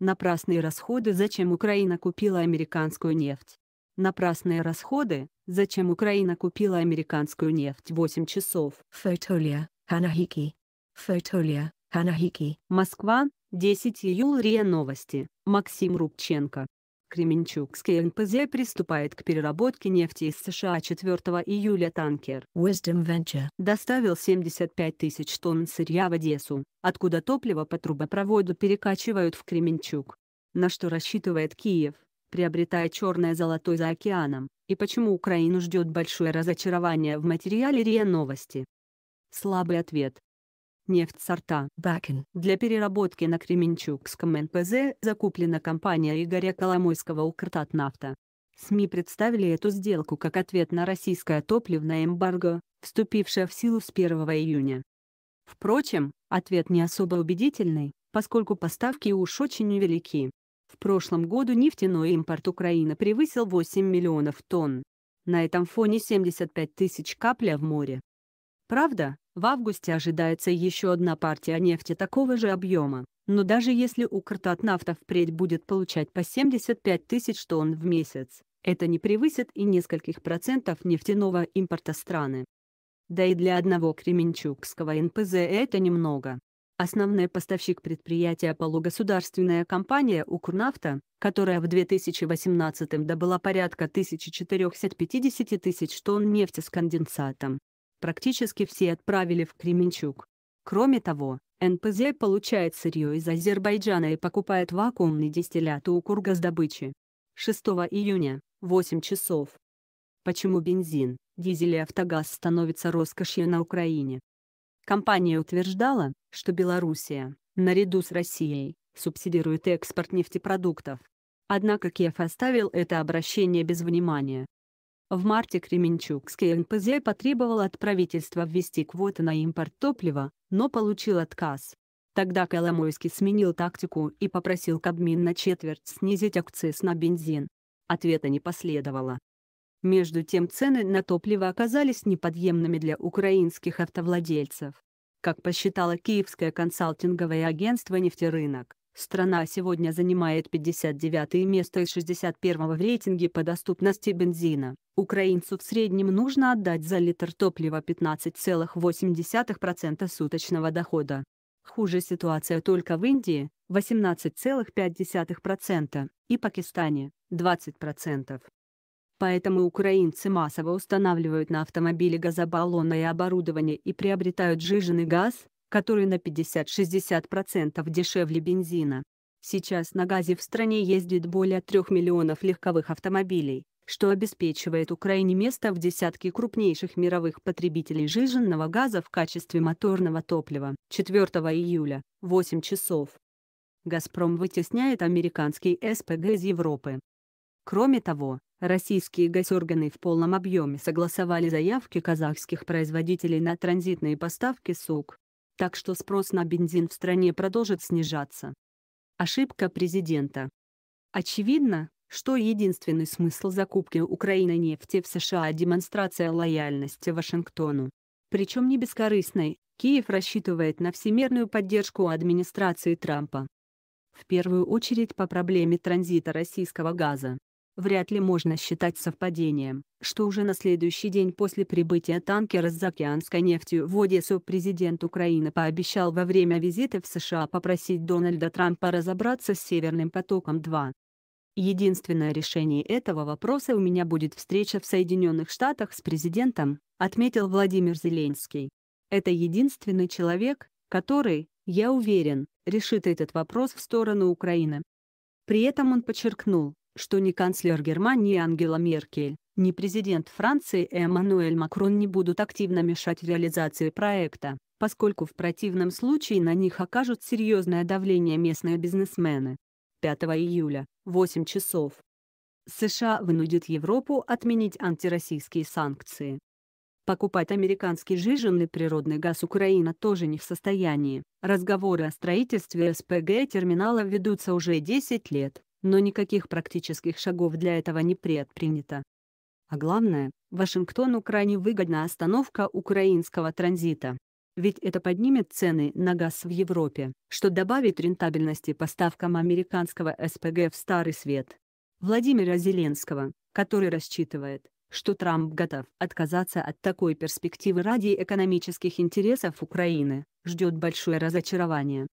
Напрасные расходы, зачем Украина купила американскую нефть. Напрасные расходы, зачем Украина купила американскую нефть 8 часов. Фотолия, Ханахики. Фотолия, Ханахики. Москва, 10 июля. Новости. Максим Рубченко. Кременчугский НПЗ приступает к переработке нефти из США 4 июля танкер Wisdom Venture доставил 75 тысяч тонн сырья в Одессу, откуда топливо по трубопроводу перекачивают в Кременчуг. На что рассчитывает Киев, приобретая черное золото за океаном, и почему Украину ждет большое разочарование в материале РИА Новости. Слабый ответ. Нефтсорта Бакен. Для переработки на Кременчугском НПЗ закуплена компания Игоря Коломойского «Укртатнафта». СМИ представили эту сделку как ответ на российское топливное эмбарго, вступившее в силу с 1 июня. Впрочем, ответ не особо убедительный, поскольку поставки уж очень велики. В прошлом году нефтяной импорт Украины превысил 8 миллионов тонн. На этом фоне 75 тысяч капля в море. Правда, в августе ожидается еще одна партия нефти такого же объема, но даже если Укртатнафта впредь будет получать по 75 тысяч тонн в месяц, это не превысит и нескольких процентов нефтяного импорта страны. Да и для одного Кременчукского НПЗ это немного. Основной поставщик предприятия полугосударственная компания «Укрнафта», которая в 2018 добыла порядка 1450 тысяч тонн нефти с конденсатом, практически все отправили в Кременчук. Кроме того, НПЗ получает сырье из Азербайджана и покупает вакуумный дистиллят у Кургаздобычи. 6 июня, 8 часов. Почему бензин, дизель и автогаз становятся роскошью на Украине? Компания утверждала, что Белоруссия, наряду с Россией, субсидирует экспорт нефтепродуктов. Однако Киев оставил это обращение без внимания. В марте Кременчугский НПЗ потребовал от правительства ввести квоты на импорт топлива, но получил отказ. Тогда Коломойский сменил тактику и попросил Кабмин на четверть снизить акциз на бензин. Ответа не последовало. Между тем цены на топливо оказались неподъемными для украинских автовладельцев. Как посчитало киевское консалтинговое агентство «Нефтерынок», Страна сегодня занимает 59 место из 61 в рейтинге по доступности бензина. Украинцу в среднем нужно отдать за литр топлива 15,8% суточного дохода. Хуже ситуация только в Индии – 18,5% и Пакистане – 20%. Поэтому украинцы массово устанавливают на автомобили газобаллоны и оборудование и приобретают жиженый газ, который на 50-60% дешевле бензина. Сейчас на газе в стране ездит более 3 миллионов легковых автомобилей, что обеспечивает Украине место в десятке крупнейших мировых потребителей жиженного газа в качестве моторного топлива. 4 июля, 8 часов. «Газпром» вытесняет американский СПГ из Европы. Кроме того, российские госорганы в полном объеме согласовали заявки казахских производителей на транзитные поставки СУК так что спрос на бензин в стране продолжит снижаться. Ошибка президента. Очевидно, что единственный смысл закупки Украины нефти в США – демонстрация лояльности Вашингтону. Причем не бескорыстной, Киев рассчитывает на всемирную поддержку администрации Трампа. В первую очередь по проблеме транзита российского газа вряд ли можно считать совпадением, что уже на следующий день после прибытия танкера с заокеанской нефтью в Одессу президент Украины пообещал во время визита в США попросить Дональда Трампа разобраться с «Северным потоком-2». «Единственное решение этого вопроса у меня будет встреча в Соединенных Штатах с президентом», отметил Владимир Зеленский. «Это единственный человек, который, я уверен, решит этот вопрос в сторону Украины». При этом он подчеркнул, что ни канцлер Германии Ангела Меркель, ни президент Франции Эммануэль Макрон не будут активно мешать реализации проекта, поскольку в противном случае на них окажут серьезное давление местные бизнесмены. 5 июля, 8 часов. США вынудит Европу отменить антироссийские санкции. Покупать американский жиженный природный газ Украина тоже не в состоянии. Разговоры о строительстве СПГ-терминала ведутся уже 10 лет но никаких практических шагов для этого не предпринято. А главное, Вашингтону крайне выгодна остановка украинского транзита. Ведь это поднимет цены на газ в Европе, что добавит рентабельности поставкам американского СПГ в Старый Свет. Владимира Зеленского, который рассчитывает, что Трамп готов отказаться от такой перспективы ради экономических интересов Украины, ждет большое разочарование.